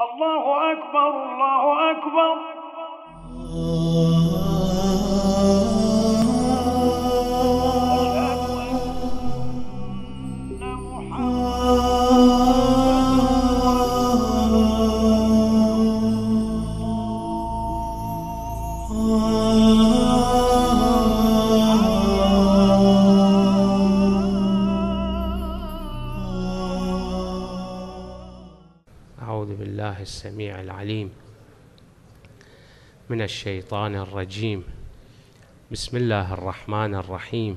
الله أكبر الله أكبر السميع العليم من الشيطان الرجيم بسم الله الرحمن الرحيم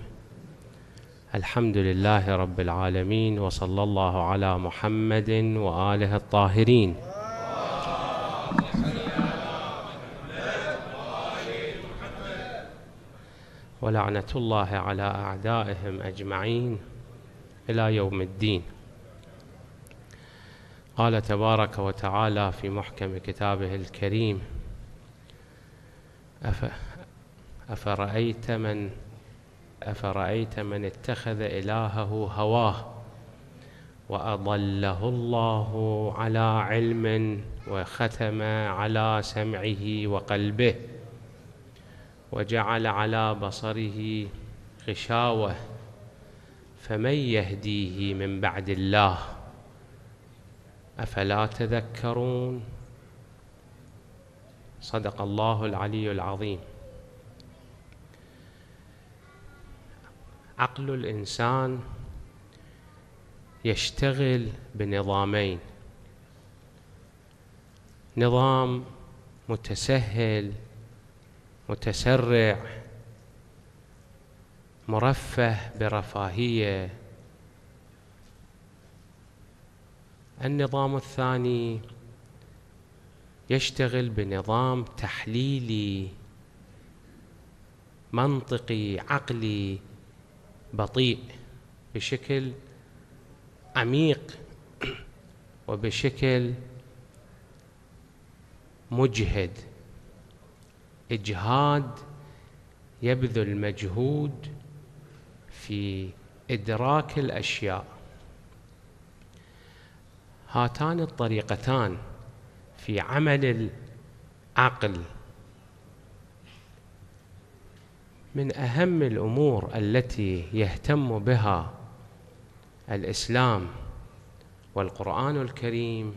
الحمد لله رب العالمين وصلى الله على محمد وآله الطاهرين ولعنة الله على أعدائهم أجمعين إلى يوم الدين قال تبارك وتعالى في محكم كتابه الكريم أف أفرأيت من أفرأيت من اتخذ إلهه هواه وأضله الله على علم وختم على سمعه وقلبه وجعل على بصره غشاوة فمن يهديه من بعد الله أفلا تذكرون صدق الله العلي العظيم عقل الإنسان يشتغل بنظامين نظام متسهل متسرع مرفه برفاهيه النظام الثاني يشتغل بنظام تحليلي منطقي عقلي بطيء بشكل عميق وبشكل مجهد اجهاد يبذل مجهود في ادراك الاشياء هاتان الطريقتان في عمل العقل من أهم الأمور التي يهتم بها الإسلام والقرآن الكريم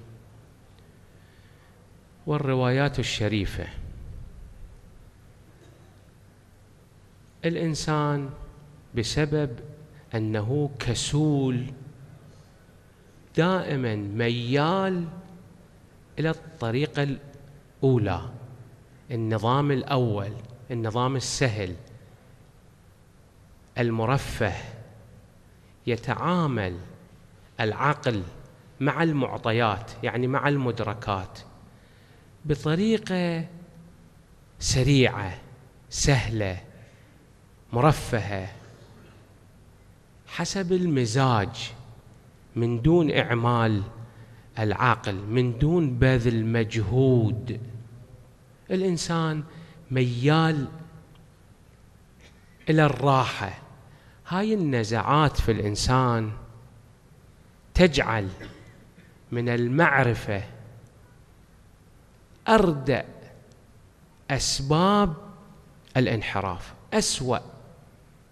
والروايات الشريفة الإنسان بسبب أنه كسول دائما ميال الى الطريقه الاولى النظام الاول النظام السهل المرفه يتعامل العقل مع المعطيات يعني مع المدركات بطريقه سريعه سهله مرفهه حسب المزاج من دون إعمال العاقل من دون بذل مجهود الإنسان ميال إلى الراحة هاي النزعات في الإنسان تجعل من المعرفة أردأ أسباب الانحراف أسوأ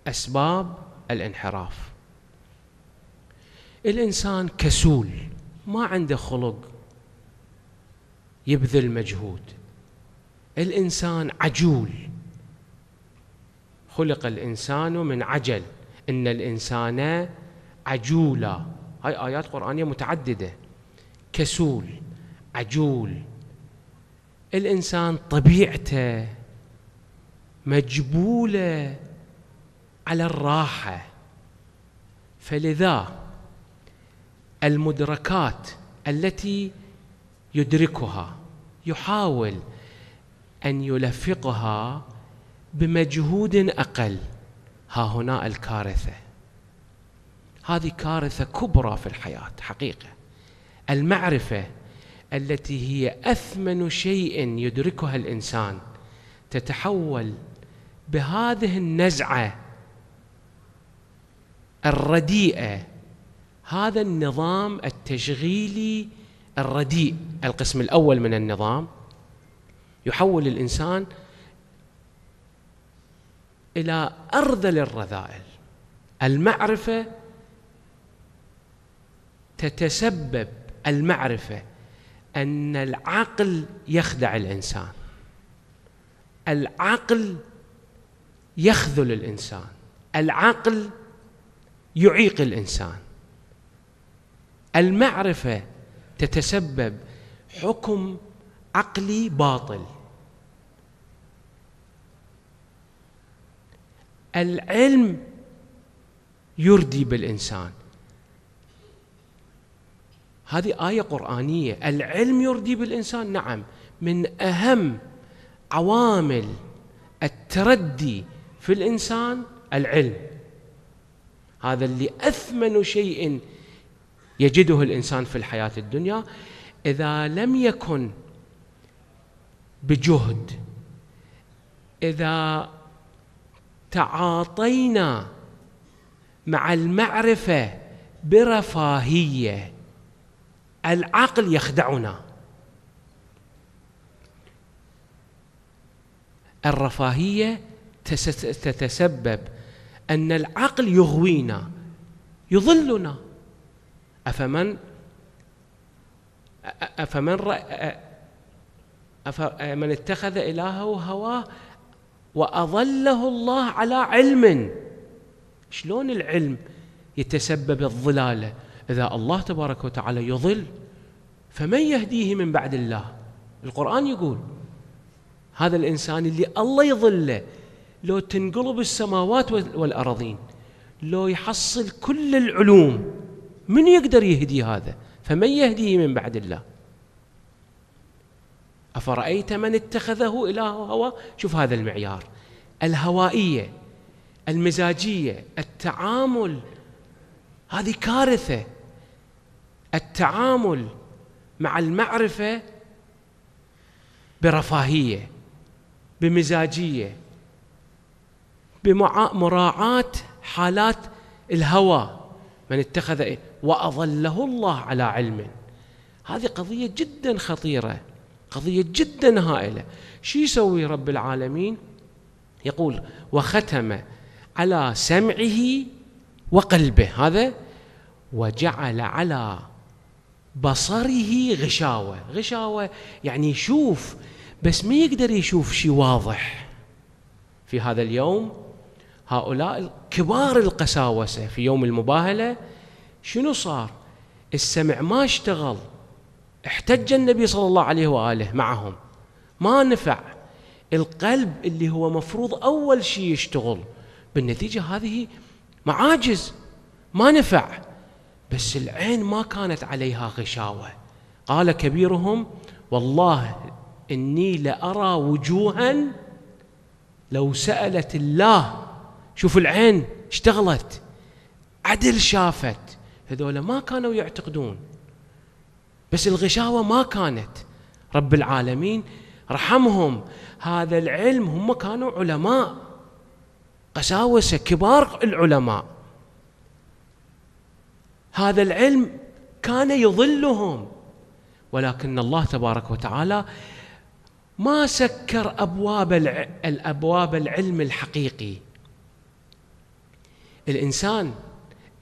أسباب الانحراف الإنسان كسول ما عنده خلق يبذل مجهود الإنسان عجول خلق الإنسان من عجل إن الإنسان عجولا هاي آيات قرآنية متعددة كسول عجول الإنسان طبيعته مجبولة على الراحة فلذا المدركات التي يدركها يحاول ان يلفقها بمجهود اقل ها هنا الكارثه هذه كارثه كبرى في الحياه حقيقه المعرفه التي هي اثمن شيء يدركها الانسان تتحول بهذه النزعه الرديئه هذا النظام التشغيلي الرديء القسم الاول من النظام يحول الانسان الى ارذل الرذائل المعرفه تتسبب المعرفه ان العقل يخدع الانسان العقل يخذل الانسان العقل يعيق الانسان المعرفة تتسبب حكم عقلي باطل العلم يردي بالإنسان هذه آية قرآنية العلم يردي بالإنسان نعم من أهم عوامل التردي في الإنسان العلم هذا اللي أثمن شيء يجده الانسان في الحياه الدنيا اذا لم يكن بجهد اذا تعاطينا مع المعرفه برفاهيه العقل يخدعنا الرفاهيه تتسبب ان العقل يغوينا يضلنا أفمن أفمن من أفمن اتخذ إلهه هواه وأظله الله على علم شلون العلم يتسبب الظلالة إذا الله تبارك وتعالى يضل فمن يهديه من بعد الله القرآن يقول هذا الإنسان اللي الله يظله لو تنقلب السماوات والأراضين لو يحصل كل العلوم من يقدر يهدي هذا فمن يهديه من بعد الله أفرأيت من اتخذه إله هوى شوف هذا المعيار الهوائية المزاجية التعامل هذه كارثة التعامل مع المعرفة برفاهية بمزاجية بمراعاة حالات الهوى من اتخذ إيه؟ وأضله الله على علم هذه قضية جدا خطيرة قضية جدا هائلة شو يسوي رب العالمين يقول وختم على سمعه وقلبه هذا وجعل على بصره غشاوة غشاوة يعني يشوف بس ما يقدر يشوف شيء واضح في هذا اليوم هؤلاء كبار القساوسة في يوم المباهلة شنو صار السمع ما اشتغل احتج النبي صلى الله عليه وآله معهم ما نفع القلب اللي هو مفروض أول شيء يشتغل بالنتيجة هذه معاجز ما نفع بس العين ما كانت عليها غشاوة قال كبيرهم والله إني لأرى وجوها لو سألت الله شوف العين اشتغلت عدل شافت هذول ما كانوا يعتقدون بس الغشاوة ما كانت رب العالمين رحمهم هذا العلم هم كانوا علماء قساوسة كبار العلماء هذا العلم كان يظلهم ولكن الله تبارك وتعالى ما سكر ابواب الابواب العلم الحقيقي الإنسان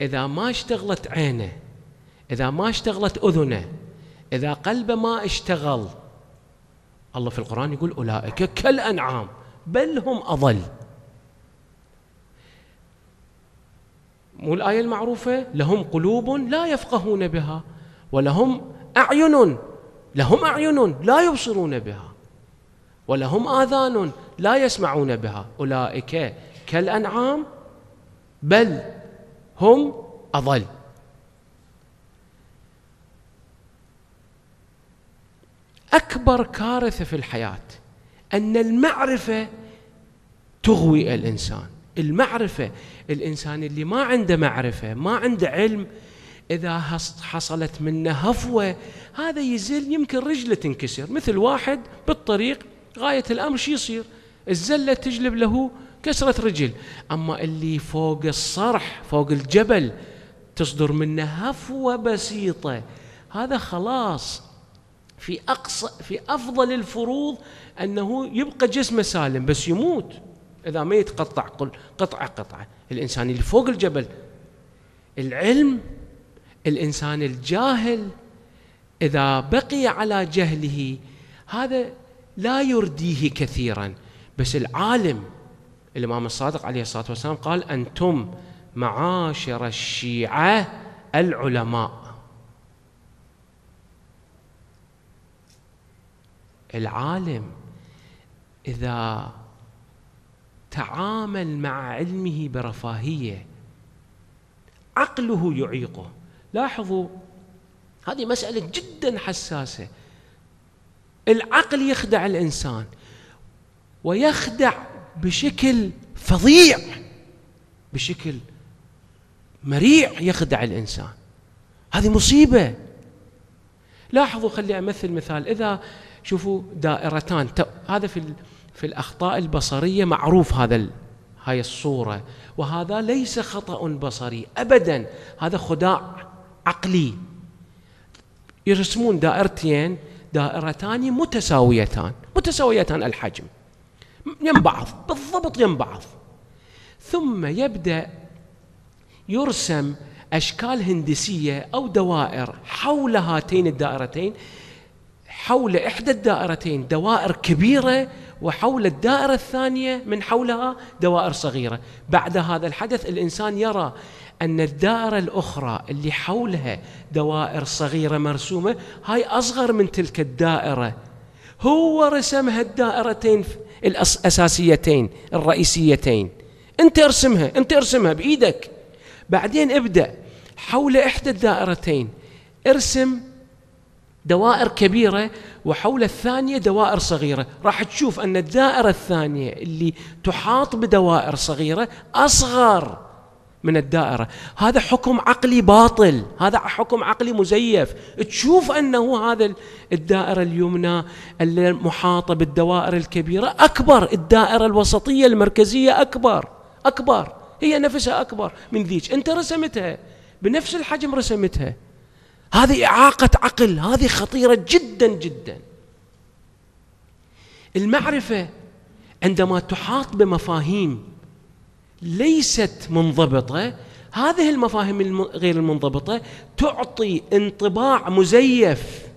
إذا ما اشتغلت عينه إذا ما اشتغلت أذنه إذا قلبه ما اشتغل الله في القرآن يقول أولئك كالأنعام بل هم أضل مو الآية المعروفة لهم قلوب لا يفقهون بها ولهم أعين لهم أعين لا يبصرون بها ولهم آذان لا يسمعون بها أولئك كالأنعام بل هم أضل أكبر كارثة في الحياة أن المعرفة تغوي الإنسان المعرفة الإنسان اللي ما عنده معرفة ما عنده علم إذا حصلت منه هفوة هذا يزل يمكن رجله تنكسر مثل واحد بالطريق غاية الأمر شو يصير الزلة تجلب له كسرة رجل أما اللي فوق الصرح فوق الجبل تصدر منه هفوة بسيطة هذا خلاص في أقصى في أفضل الفروض أنه يبقى جسمه سالم بس يموت إذا ما يتقطع كل قطعة قطعة الإنسان اللي فوق الجبل العلم الإنسان الجاهل إذا بقي على جهله هذا لا يرديه كثيرا بس العالم الإمام الصادق عليه الصلاة والسلام قال أنتم معاشر الشيعة العلماء العالم إذا تعامل مع علمه برفاهية عقله يعيقه لاحظوا هذه مسألة جدا حساسة العقل يخدع الإنسان ويخدع بشكل فظيع بشكل مريع يخدع الانسان هذه مصيبه لاحظوا خلي امثل مثال اذا شوفوا دائرتان هذا في في الاخطاء البصريه معروف هذا هاي الصوره وهذا ليس خطا بصري ابدا هذا خداع عقلي يرسمون دائرتين دائرتان متساويتان متساويتان الحجم يم بعض بالضبط يم بعض ثم يبدأ يرسم أشكال هندسية أو دوائر حول هاتين الدائرتين حول إحدى الدائرتين دوائر كبيرة وحول الدائرة الثانية من حولها دوائر صغيرة بعد هذا الحدث الإنسان يرى أن الدائرة الأخرى اللي حولها دوائر صغيرة مرسومة هاي أصغر من تلك الدائرة هو رسم هالدائرتين الأساسيتين الرئيسيتين أنت ارسمها أنت ارسمها بإيدك بعدين ابدأ حول إحدى الدائرتين ارسم دوائر كبيرة وحول الثانية دوائر صغيرة راح تشوف أن الدائرة الثانية اللي تحاط بدوائر صغيرة أصغر من الدائرة هذا حكم عقلي باطل هذا حكم عقلي مزيف تشوف أنه هذا الدائرة اليمنى المحاطة بالدوائر الكبيرة أكبر الدائرة الوسطية المركزية أكبر أكبر هي نفسها أكبر من ذيك أنت رسمتها بنفس الحجم رسمتها هذه إعاقة عقل هذه خطيرة جدا جدا المعرفة عندما تحاط بمفاهيم ليست منضبطه هذه المفاهيم غير المنضبطه تعطي انطباع مزيف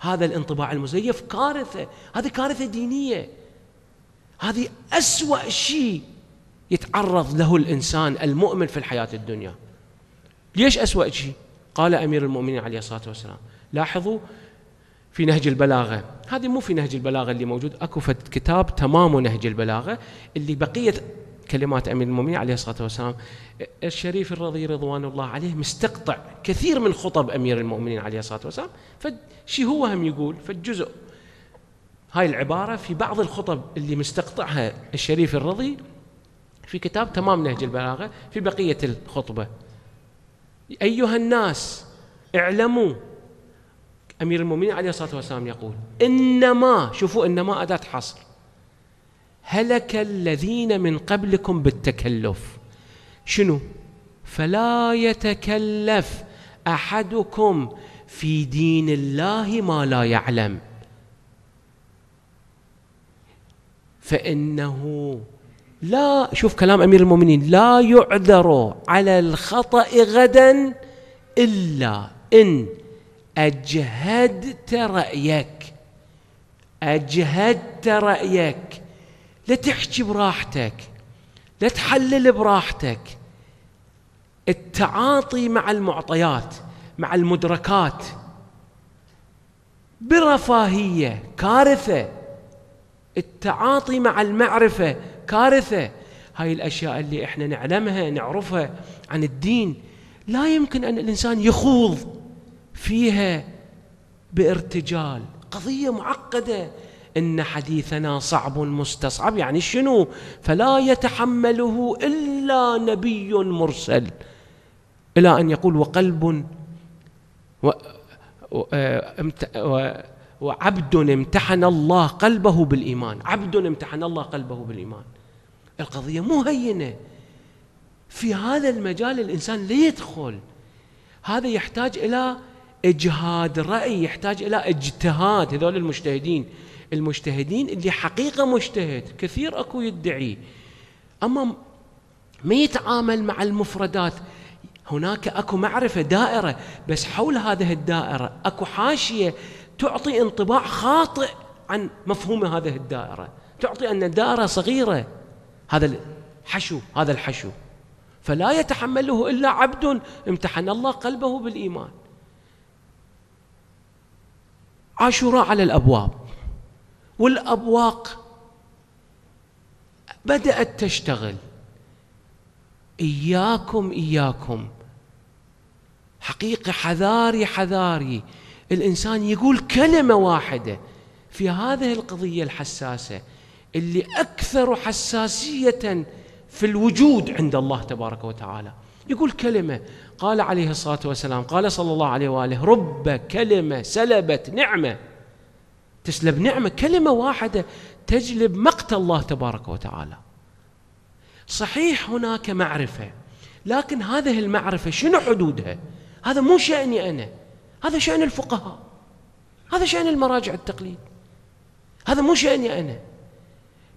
هذا الانطباع المزيف كارثه هذه كارثه دينيه هذه اسوا شيء يتعرض له الانسان المؤمن في الحياه الدنيا ليش اسوا شيء قال امير المؤمنين عليه الصلاه والسلام لاحظوا في نهج البلاغه هذه مو في نهج البلاغه اللي موجود اكو فد كتاب تمامه نهج البلاغه اللي بقيه كلمات امير المؤمنين عليه الصلاه والسلام الشريف الرضي رضوان الله عليه مستقطع كثير من خطب امير المؤمنين عليه الصلاه والسلام فشي هو هم يقول فالجزء هاي العباره في بعض الخطب اللي مستقطعها الشريف الرضي في كتاب تمام نهج البلاغه في بقيه الخطبه ايها الناس اعلموا امير المؤمنين عليه الصلاه والسلام يقول انما شوفوا انما اداه حصر هلك الذين من قبلكم بالتكلف شنو فلا يتكلف احدكم في دين الله ما لا يعلم فانه لا شوف كلام امير المؤمنين لا يعذر على الخطا غدا الا ان اجهدت رايك اجهدت رايك لا تحكي براحتك لا تحلل براحتك التعاطي مع المعطيات مع المدركات برفاهيه كارثه التعاطي مع المعرفه كارثه هاي الاشياء اللي احنا نعلمها نعرفها عن الدين لا يمكن ان الانسان يخوض فيها بارتجال قضيه معقده إن حديثنا صعب مستصعب يعني شنو فلا يتحمله إلا نبي مرسل إلى أن يقول وقلب و... آه، و... وعبد امتحن الله قلبه بالإيمان عبد امتحن الله قلبه بالإيمان القضية مو هينة في هذا المجال الإنسان ليدخل هذا يحتاج إلى إجهاد رأي يحتاج إلى اجتهاد هذول المجتهدين المجتهدين اللي حقيقة مجتهد كثير أكو يدعي أما ما يتعامل مع المفردات هناك أكو معرفة دائرة بس حول هذه الدائرة أكو حاشية تعطي انطباع خاطئ عن مفهوم هذه الدائرة تعطي أن الدائرة صغيرة هذا الحشو هذا الحشو فلا يتحمله إلا عبد امتحن الله قلبه بالإيمان عاشوراء على الأبواب والأبواق بدأت تشتغل إياكم إياكم حقيقة حذاري حذاري الإنسان يقول كلمة واحدة في هذه القضية الحساسة اللي أكثر حساسية في الوجود عند الله تبارك وتعالى يقول كلمة قال عليه الصلاة والسلام قال صلى الله عليه وآله رب كلمة سلبت نعمة تسلب نعمة كلمة واحدة تجلب مقت الله تبارك وتعالى صحيح هناك معرفة لكن هذه المعرفة شنو حدودها هذا مو شأني أنا هذا شأن الفقهاء هذا شأن المراجع التقليد هذا مو شأني أنا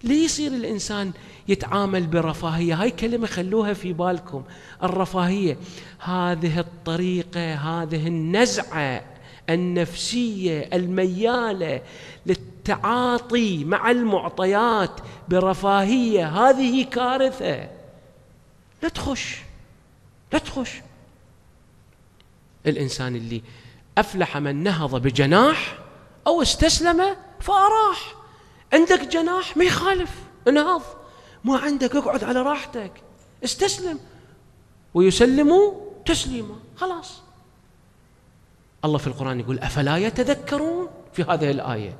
ليه يصير الإنسان يتعامل برفاهية هاي كلمة خلوها في بالكم الرفاهية هذه الطريقة هذه النزعة النفسيه المياله للتعاطي مع المعطيات برفاهيه هذه كارثه لا تخش لا تخش الانسان اللي افلح من نهض بجناح او استسلم فاراح عندك جناح ما يخالف انهض ما عندك اقعد على راحتك استسلم ويسلموا تسليما خلاص الله في القرآن يقول أفلا يتذكرون في هذه الآية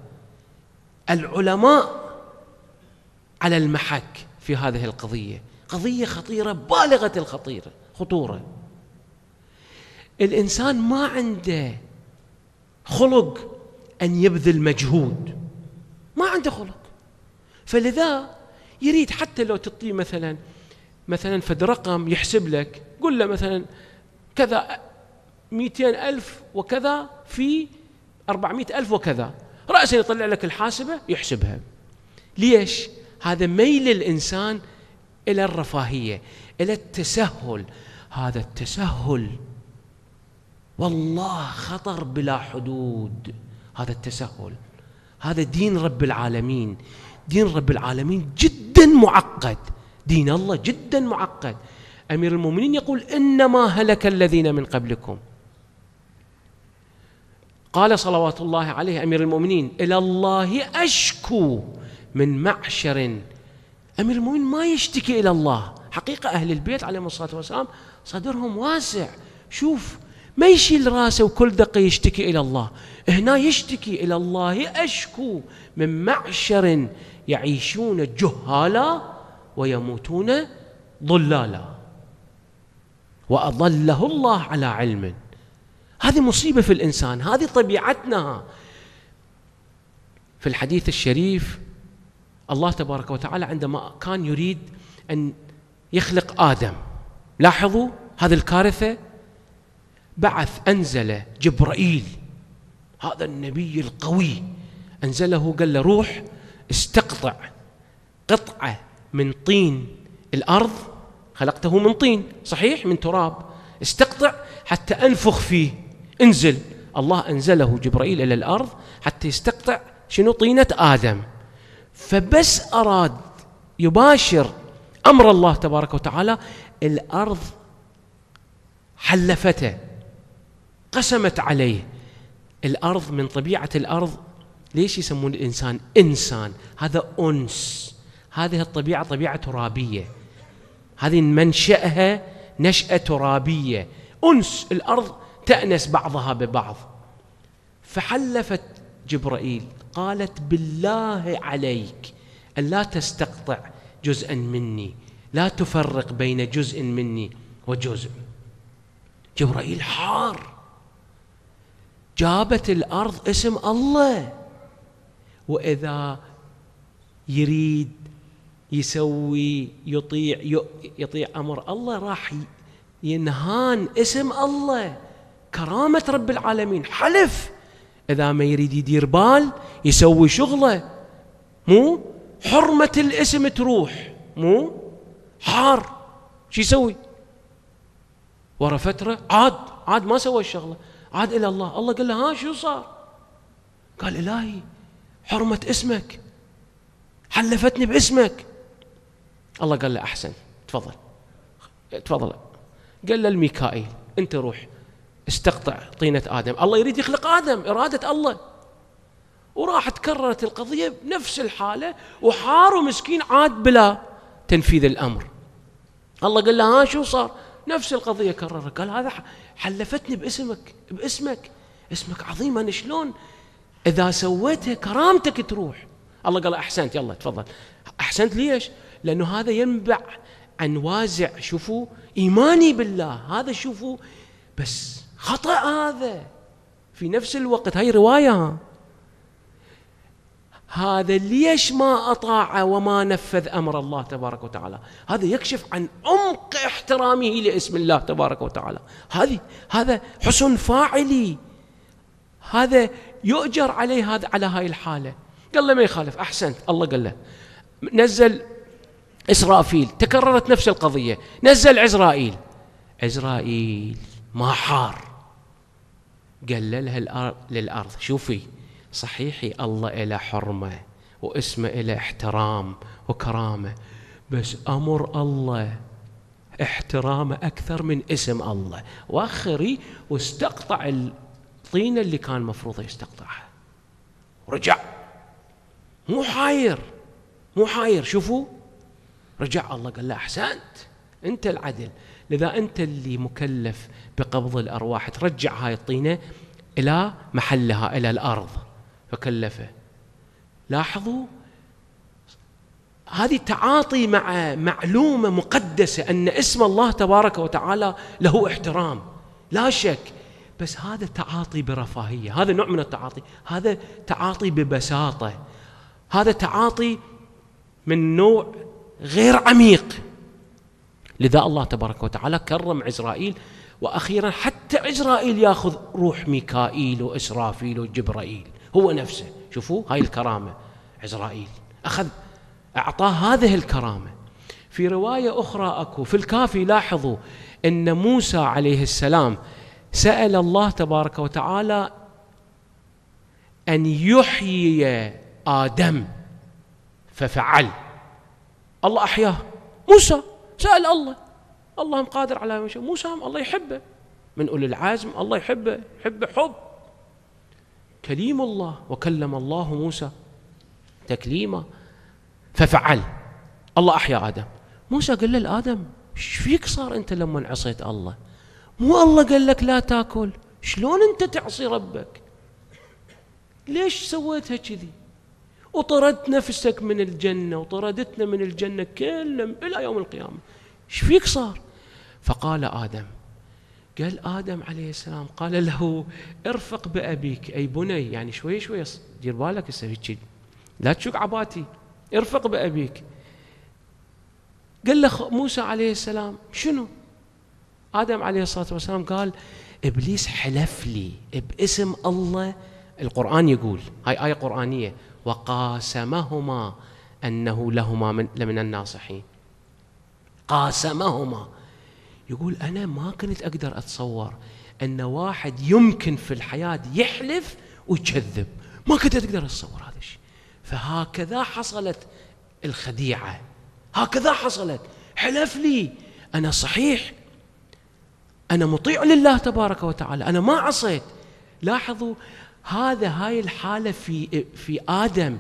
العلماء على المحك في هذه القضية قضية خطيرة بالغة الخطيرة خطورة الإنسان ما عنده خلق أن يبذل مجهود ما عنده خلق فلذا يريد حتى لو تعطيه مثلا مثلا فد رقم يحسب لك قل له مثلا كذا 200 ألف وكذا في 400 ألف وكذا رأسا يطلع لك الحاسبة يحسبها ليش؟ هذا ميل الإنسان إلى الرفاهية إلى التسهل هذا التسهل والله خطر بلا حدود هذا التسهل هذا دين رب العالمين دين رب العالمين جدا معقد دين الله جدا معقد امير المؤمنين يقول انما هلك الذين من قبلكم قال صلوات الله عليه امير المؤمنين الى الله اشكو من معشر امير المؤمنين ما يشتكي الى الله حقيقه اهل البيت عليهم الصلاه والسلام صدرهم واسع شوف ما يشيل راسه وكل دقه يشتكي الى الله هنا يشتكي الى الله اشكو من معشر يعيشون جهالا ويموتون ضلالا واضله الله على علم هذه مصيبة في الإنسان هذه طبيعتنا في الحديث الشريف الله تبارك وتعالى عندما كان يريد أن يخلق آدم لاحظوا هذه الكارثة بعث أنزل جبرائيل هذا النبي القوي أنزله قال له روح استقطع قطعة من طين الأرض خلقته من طين صحيح من تراب استقطع حتى أنفخ فيه انزل الله أنزله جبرائيل إلى الأرض حتى يستقطع شنو طينة آدم فبس أراد يباشر أمر الله تبارك وتعالى الأرض حلفته قسمت عليه الأرض من طبيعة الأرض ليش يسمون الإنسان إنسان هذا أنس هذه الطبيعة طبيعة ترابية هذه منشأها نشأة ترابية أنس الأرض تأنس بعضها ببعض فحلفت جبرائيل قالت بالله عليك ألا تستقطع جزءا مني لا تفرق بين جزء مني وجزء جبرائيل حار جابت الأرض اسم الله وإذا يريد يسوي يطيع يطيع أمر الله راح ينهان اسم الله كرامة رب العالمين حلف إذا ما يريد يدير بال يسوي شغله مو حرمة الاسم تروح مو حار شو يسوي ورا فترة عاد عاد ما سوى الشغلة عاد إلى الله الله قال له ها شو صار قال إلهي حرمة اسمك حلفتني باسمك الله قال له أحسن تفضل تفضل قال له الميكائيل أنت روح استقطع طينة آدم الله يريد يخلق آدم إرادة الله وراح تكررت القضية بنفس الحالة وحار ومسكين عاد بلا تنفيذ الأمر الله قال له ها شو صار نفس القضية كررت قال هذا حلفتني باسمك باسمك اسمك عظيم أنا شلون إذا سويتها كرامتك تروح الله قال أحسنت يلا تفضل أحسنت ليش لأنه هذا ينبع عن وازع شوفوا إيماني بالله هذا شوفوا بس خطأ هذا في نفس الوقت هاي رواية هذا ليش ما أطاع وما نفذ أمر الله تبارك وتعالى هذا يكشف عن عمق احترامه لاسم الله تبارك وتعالى هذه هذا حسن فاعلي هذا يؤجر عليه هذا على هاي الحالة قال له ما يخالف أحسنت الله قال له نزل إسرافيل تكررت نفس القضية نزل عزرائيل عزرائيل ما حار قللها الأرض للأرض شوفي صحيحي الله إلى حرمة واسمه إلى احترام وكرامة بس أمر الله احترامه أكثر من اسم الله وأخري واستقطع الطينة اللي كان مفروض يستقطعها رجع مو حاير مو حاير شوفوا رجع الله قال له أحسنت أنت العدل لذا أنت اللي مكلف بقبض الأرواح ترجع هاي الطينة إلى محلها إلى الأرض فكلفه لاحظوا هذه تعاطي مع معلومة مقدسة أن اسم الله تبارك وتعالى له احترام لا شك بس هذا تعاطي برفاهية هذا نوع من التعاطي هذا تعاطي ببساطة هذا تعاطي من نوع غير عميق لذا الله تبارك وتعالى كرم عزرائيل واخيرا حتى عزرائيل ياخذ روح ميكائيل واسرافيل وجبرائيل هو نفسه شوفوا هاي الكرامه عزرائيل اخذ اعطاه هذه الكرامه في روايه اخرى اكو في الكافي لاحظوا ان موسى عليه السلام سال الله تبارك وتعالى ان يحيي ادم ففعل الله احياه موسى سأل الله الله قادر على ما مو موسى الله يحبه من أولي العزم الله يحبه يحبه حب كليم الله وكلم الله موسى تكليما ففعل الله أحيا آدم موسى قال له لآدم ايش فيك صار أنت لما عصيت الله مو الله قال لك لا تاكل شلون أنت تعصي ربك ليش سويتها كذي وطردت نفسك من الجنة وطردتنا من الجنة كلنا إلى يوم القيامة ايش فيك صار فقال آدم قال آدم عليه السلام قال له ارفق بأبيك أي بني يعني شوي شوي دير بالك هسه لا تشك عباتي ارفق بأبيك قال له موسى عليه السلام شنو آدم عليه الصلاة والسلام قال إبليس حلف لي باسم الله القرآن يقول هاي آية قرآنية وقاسمهما أنه لهما من, لمن الناصحين قاسمهما يقول أنا ما كنت أقدر أتصور أن واحد يمكن في الحياة يحلف ويكذب ما كنت أقدر أتصور هذا الشيء فهكذا حصلت الخديعة هكذا حصلت حلف لي أنا صحيح أنا مطيع لله تبارك وتعالى أنا ما عصيت لاحظوا هذا هاي الحالة في في آدم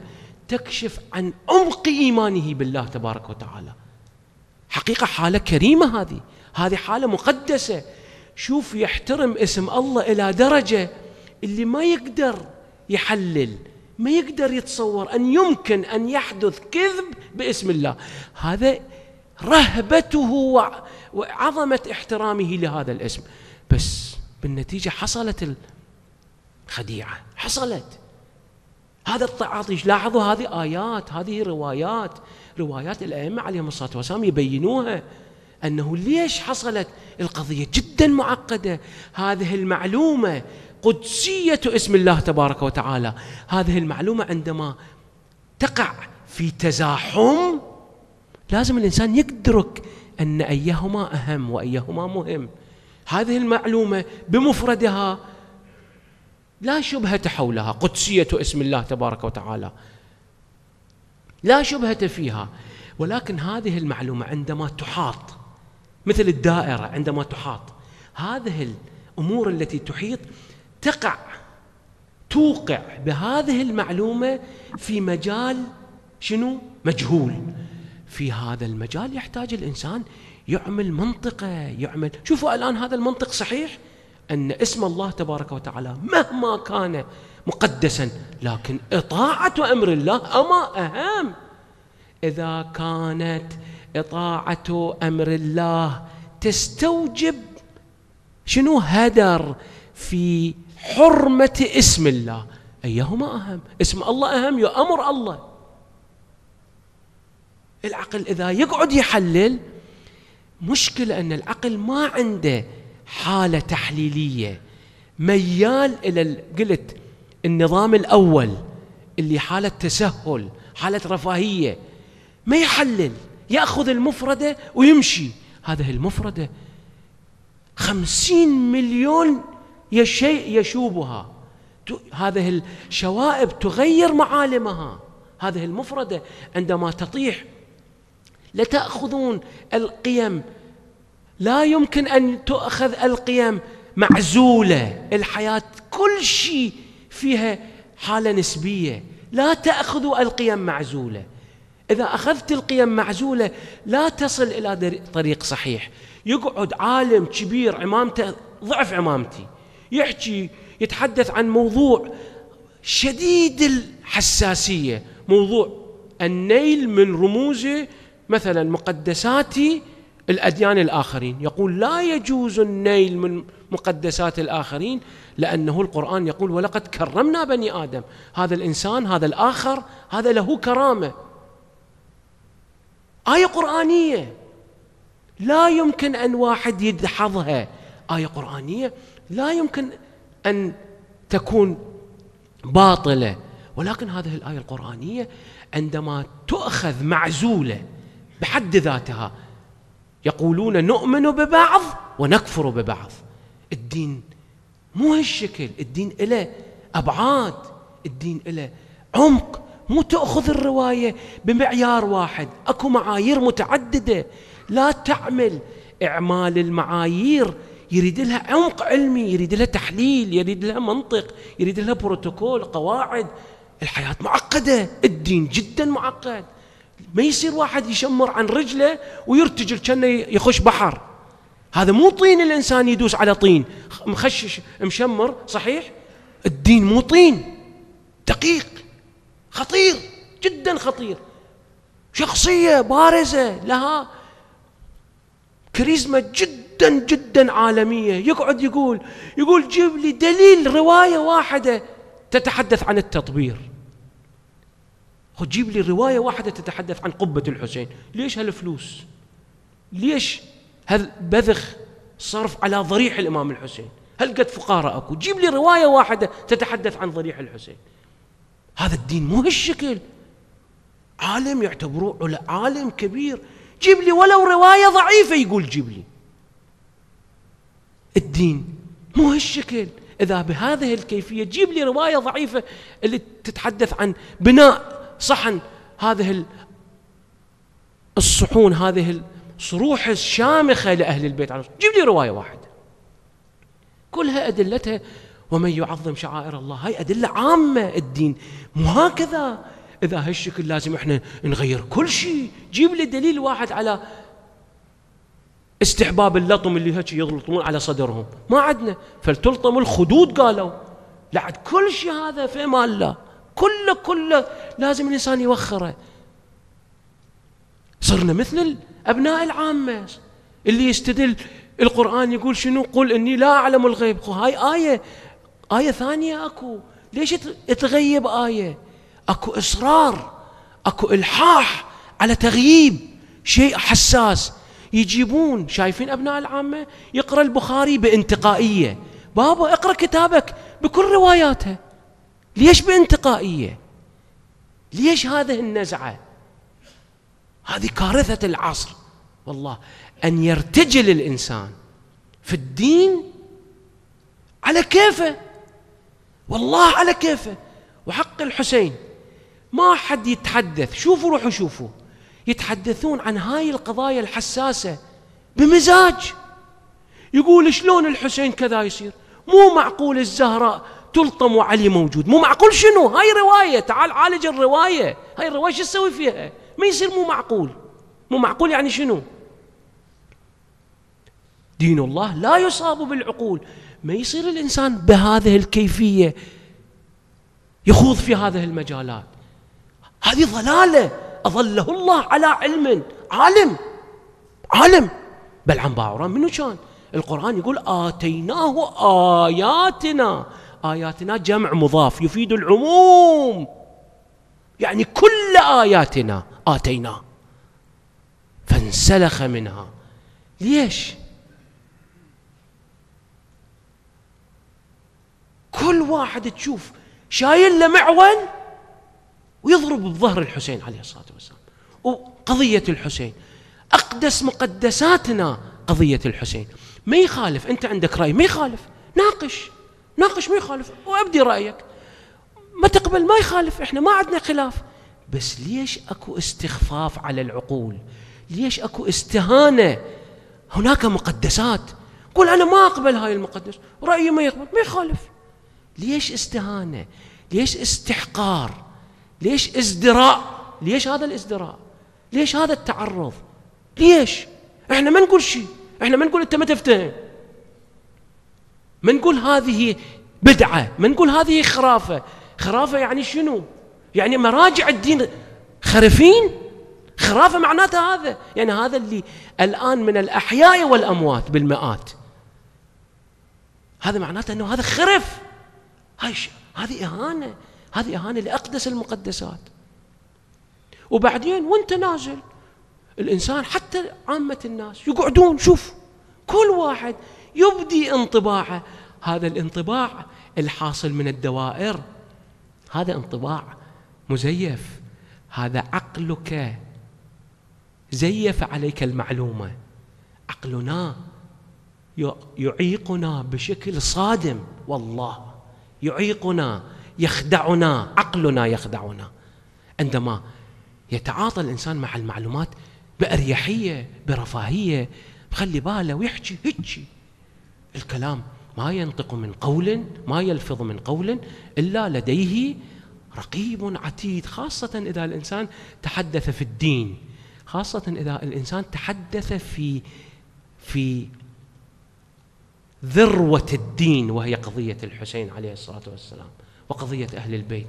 تكشف عن عمق إيمانه بالله تبارك وتعالى حقيقة حالة كريمة هذه هذه حالة مقدسة شوف يحترم اسم الله إلى درجة اللي ما يقدر يحلل ما يقدر يتصور أن يمكن أن يحدث كذب باسم الله هذا رهبته وعظمة احترامه لهذا الاسم بس بالنتيجة حصلت خديعة حصلت هذا التعاطي لاحظوا هذه آيات هذه روايات روايات الأئمة عليهم الصلاة والسلام يبينوها أنه ليش حصلت القضية جدا معقدة هذه المعلومة قدسية اسم الله تبارك وتعالى هذه المعلومة عندما تقع في تزاحم لازم الإنسان يدرك أن أيهما أهم وأيهما مهم هذه المعلومة بمفردها لا شبهة حولها قدسية اسم الله تبارك وتعالى لا شبهة فيها ولكن هذه المعلومة عندما تحاط مثل الدائرة عندما تحاط هذه الأمور التي تحيط تقع توقع بهذه المعلومة في مجال شنو؟ مجهول في هذا المجال يحتاج الإنسان يعمل منطقة يعمل شوفوا الآن هذا المنطق صحيح أن اسم الله تبارك وتعالى مهما كان مقدسا لكن إطاعة أمر الله أما أهم إذا كانت إطاعة أمر الله تستوجب شنو هدر في حرمة اسم الله أيهما أهم اسم الله أهم يا أمر الله العقل إذا يقعد يحلل مشكلة أن العقل ما عنده حاله تحليليه ميال الى قلت النظام الاول اللي حاله تسهل حاله رفاهيه ما يحلل ياخذ المفرده ويمشي هذه المفرده خمسين مليون شيء يشوبها هذه الشوائب تغير معالمها هذه المفردة عندما تطيح لتأخذون القيم لا يمكن أن تؤخذ القيم معزولة الحياة كل شيء فيها حالة نسبية لا تأخذوا القيم معزولة إذا أخذت القيم معزولة لا تصل إلى طريق صحيح يقعد عالم كبير عمامته ضعف عمامتي يحكي يتحدث عن موضوع شديد الحساسية موضوع النيل من رموزه مثلا مقدساتي الأديان الآخرين يقول لا يجوز النيل من مقدسات الآخرين لأنه القرآن يقول ولقد كرمنا بني آدم هذا الإنسان هذا الآخر هذا له كرامة آية قرآنية لا يمكن أن واحد يدحضها آية قرآنية لا يمكن أن تكون باطلة ولكن هذه الآية القرآنية عندما تؤخذ معزولة بحد ذاتها يقولون نؤمن ببعض ونكفر ببعض الدين مو هالشكل الدين له أبعاد الدين له عمق مو تأخذ الرواية بمعيار واحد أكو معايير متعددة لا تعمل إعمال المعايير يريد لها عمق علمي يريد لها تحليل يريد لها منطق يريد لها بروتوكول قواعد الحياة معقدة الدين جدا معقد ما يصير واحد يشمر عن رجله ويرتجل كأنه يخش بحر هذا مو طين الإنسان يدوس على طين مخشش مشمر صحيح الدين مو طين دقيق خطير جدا خطير شخصية بارزة لها كاريزما جدا جدا عالمية يقعد يقول يقول جيب لي دليل رواية واحدة تتحدث عن التطبير خذ جيب لي روايه واحده تتحدث عن قبه الحسين ليش هالفلوس ليش هالبذخ صرف على ضريح الامام الحسين هل قد فقارة اكو جيب لي روايه واحده تتحدث عن ضريح الحسين هذا الدين مو هالشكل عالم يعتبروه عالم كبير جيب لي ولو روايه ضعيفه يقول جيب لي الدين مو هالشكل اذا بهذه الكيفيه جيب لي روايه ضعيفه اللي تتحدث عن بناء صحن هذه الصحون هذه الصروح الشامخة لأهل البيت جيب لي رواية واحدة كلها أدلتها ومن يعظم شعائر الله هاي أدلة عامة الدين مو هكذا إذا هالشكل لازم إحنا نغير كل شيء جيب لي دليل واحد على استحباب اللطم اللي هيك يلطمون على صدرهم ما عندنا فلتلطم الخدود قالوا لعد كل شيء هذا في مال الله كله كله لازم الإنسان يوخره صرنا مثل أبناء العامة اللي يستدل القرآن يقول شنو قل إني لا أعلم الغيب هاي آية آية ثانية أكو ليش تغيب آية أكو إصرار أكو إلحاح على تغييب شيء حساس يجيبون شايفين أبناء العامة يقرأ البخاري بانتقائية بابا اقرأ كتابك بكل رواياته ليش بانتقائيه ليش هذه النزعه هذه كارثه العصر والله ان يرتجل الانسان في الدين على كيفه والله على كيفه وحق الحسين ما حد يتحدث شوفوا روحوا شوفوا يتحدثون عن هاي القضايا الحساسه بمزاج يقول شلون الحسين كذا يصير مو معقول الزهراء تلطم وعلي موجود مو معقول شنو هاي رواية تعال عالج الرواية هاي الرواية شو تسوي فيها ما يصير مو معقول مو معقول يعني شنو دين الله لا يصاب بالعقول ما يصير الإنسان بهذه الكيفية يخوض في هذه المجالات هذه ضلالة أظله الله على علم عالم عالم بل عن باعوران منو كان القرآن يقول آتيناه آياتنا آياتنا جمع مضاف يفيد العموم يعني كل آياتنا آتينا فانسلخ منها ليش؟ كل واحد تشوف شايل له معون ويضرب بظهر الحسين عليه الصلاة والسلام وقضية الحسين أقدس مقدساتنا قضية الحسين ما يخالف أنت عندك رأي ما يخالف ناقش ناقش ما يخالف وابدي رايك ما تقبل ما يخالف احنا ما عندنا خلاف بس ليش اكو استخفاف على العقول ليش اكو استهانه هناك مقدسات قول انا ما اقبل هاي المقدس رايي ما يقبل ما يخالف ليش استهانه ليش استحقار ليش ازدراء ليش هذا الازدراء ليش هذا التعرض ليش احنا ما نقول شيء احنا ما نقول انت ما تفتهم ما نقول هذه بدعة ما نقول هذه خرافة خرافة يعني شنو يعني مراجع الدين خرفين خرافة معناتها هذا يعني هذا اللي الآن من الأحياء والأموات بالمئات هذا معناته أنه هذا خرف هذه إهانة هذه إهانة لأقدس المقدسات وبعدين وانت نازل الإنسان حتى عامة الناس يقعدون شوف كل واحد يبدي انطباعه هذا الانطباع الحاصل من الدوائر هذا انطباع مزيف هذا عقلك زيف عليك المعلومه عقلنا يعيقنا بشكل صادم والله يعيقنا يخدعنا عقلنا يخدعنا عندما يتعاطى الانسان مع المعلومات باريحيه برفاهيه خلي باله ويحكي هيجي الكلام ما ينطق من قول ما يلفظ من قول إلا لديه رقيب عتيد خاصة إذا الإنسان تحدث في الدين خاصة إذا الإنسان تحدث في في ذروة الدين وهي قضية الحسين عليه الصلاة والسلام وقضية أهل البيت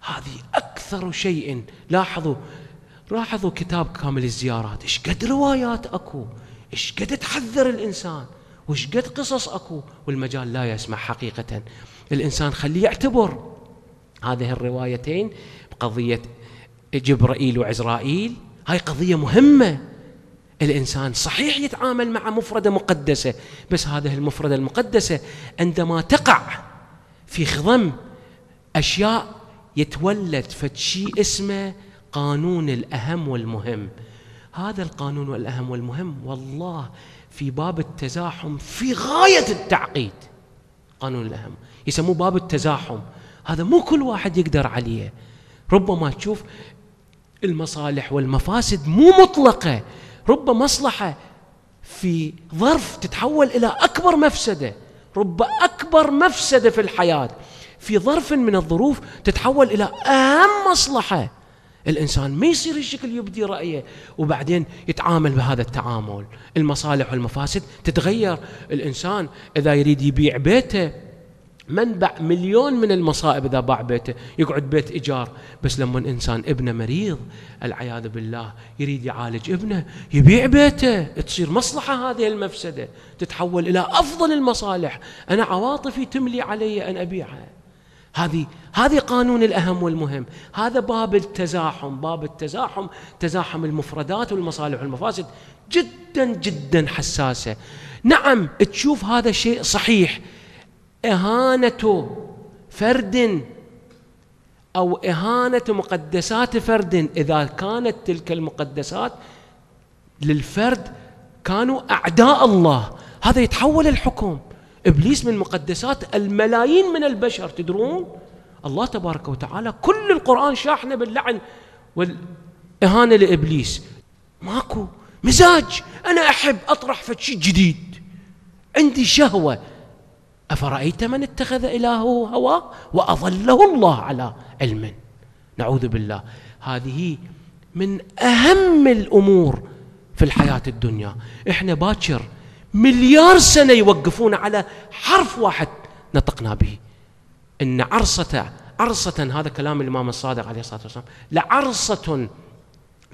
هذه أكثر شيء لاحظوا لاحظوا كتاب كامل الزيارات إيش قد روايات أكو إيش قد تحذر الإنسان وش قد قصص اكو والمجال لا يسمع حقيقه الانسان خليه يعتبر هذه الروايتين بقضيه جبرائيل وعزرائيل هاي قضيه مهمه الانسان صحيح يتعامل مع مفرده مقدسه بس هذه المفرده المقدسه عندما تقع في خضم اشياء يتولد فتشي شيء اسمه قانون الاهم والمهم هذا القانون والاهم والمهم والله في باب التزاحم في غاية التعقيد قانون الأهم يسموه باب التزاحم هذا مو كل واحد يقدر عليه ربما تشوف المصالح والمفاسد مو مطلقة رب مصلحة في ظرف تتحول إلى أكبر مفسدة رب أكبر مفسدة في الحياة في ظرف من الظروف تتحول إلى أهم مصلحة الإنسان ما يصير الشكل يبدي رأيه وبعدين يتعامل بهذا التعامل المصالح والمفاسد تتغير الإنسان إذا يريد يبيع بيته منبع مليون من المصائب إذا باع بيته يقعد بيت إيجار بس لما الانسان ابنه مريض العياذ بالله يريد يعالج ابنه يبيع بيته تصير مصلحة هذه المفسدة تتحول إلى أفضل المصالح أنا عواطفي تملي علي أن أبيعها هذه هذه قانون الاهم والمهم، هذا باب التزاحم، باب التزاحم، تزاحم المفردات والمصالح والمفاسد جدا جدا حساسه. نعم تشوف هذا شيء صحيح اهانه فرد او اهانه مقدسات فرد اذا كانت تلك المقدسات للفرد كانوا اعداء الله، هذا يتحول الحكم. إبليس من مقدسات الملايين من البشر تدرون الله تبارك وتعالى كل القرآن شاحنه باللعن والإهانة لإبليس ماكو مزاج أنا أحب أطرح شيء جديد عندي شهوة أفرأيت من اتخذ إلهه هواه وأضله الله على علم نعوذ بالله هذه من أهم الأمور في الحياة الدنيا إحنا باكر مليار سنة يوقفون على حرف واحد نطقنا به إن عرصة عرصة هذا كلام الإمام الصادق عليه الصلاة والسلام لعرصة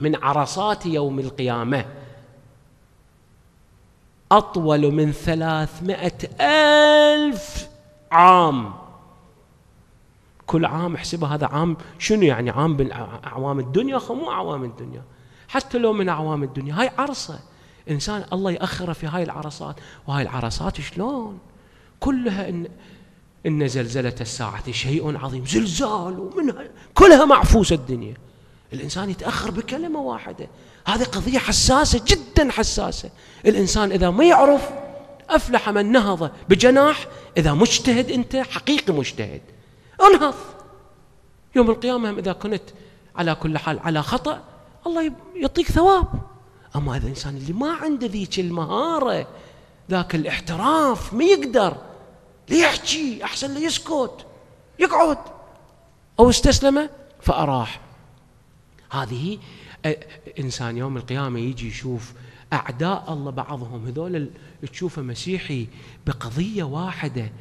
من عرصات يوم القيامة أطول من ثلاثمائة ألف عام كل عام احسبه هذا عام شنو يعني عام من أعوام الدنيا خمو مو أعوام الدنيا حتى لو من أعوام الدنيا هاي عرصة إنسان الله يأخره في هاي العرصات وهاي العرصات شلون كلها إن, إن زلزلة الساعة شيء عظيم زلزال ومنها كلها معفوسة الدنيا الإنسان يتأخر بكلمة واحدة هذه قضية حساسة جدا حساسة الإنسان إذا ما يعرف أفلح من نهض بجناح إذا مجتهد أنت حقيقي مجتهد انهض يوم القيامة إذا كنت على كل حال على خطأ الله يعطيك ثواب أما هذا الإنسان اللي ما عنده ذيك المهارة ذاك الاحتراف ما يقدر ليحكي أحسن له يسكت يقعد أو استسلم فأراح هذه إنسان يوم القيامة يجي يشوف أعداء الله بعضهم هذول تشوفه مسيحي بقضية واحدة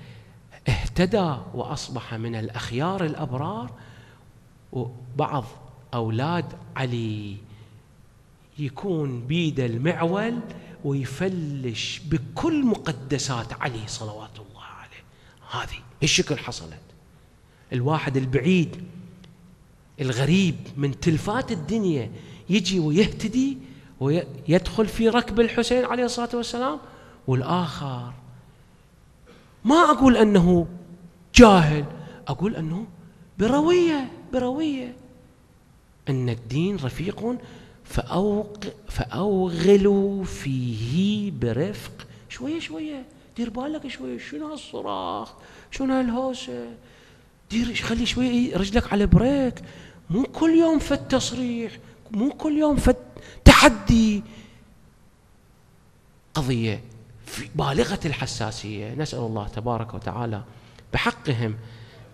اهتدى وأصبح من الأخيار الأبرار وبعض أولاد علي يكون بيده المعول ويفلش بكل مقدسات علي صلوات الله عليه هذه الشكل حصلت الواحد البعيد الغريب من تلفات الدنيا يجي ويهتدي ويدخل في ركب الحسين عليه الصلاة والسلام والآخر ما أقول أنه جاهل أقول أنه بروية بروية أن الدين رفيق فأوق فأوغلوا فيه برفق شوية شوية دير بالك شوية شنو هالصراخ شنو هالهوسة دير خلي شوية إيه، رجلك على بريك مو كل يوم فت تصريح مو كل يوم فت تحدي قضية في بالغة الحساسية نسأل الله تبارك وتعالى بحقهم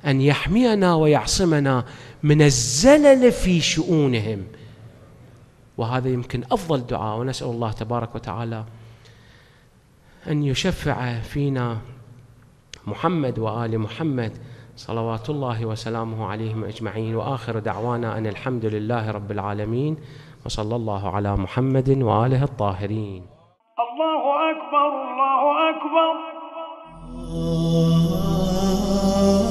أن يحمينا ويعصمنا من الزلل في شؤونهم وهذا يمكن أفضل دعاء ونسأل الله تبارك وتعالى أن يشفع فينا محمد وآل محمد صلوات الله وسلامه عليهم أجمعين وآخر دعوانا أن الحمد لله رب العالمين وصلى الله على محمد وآله الطاهرين الله أكبر الله أكبر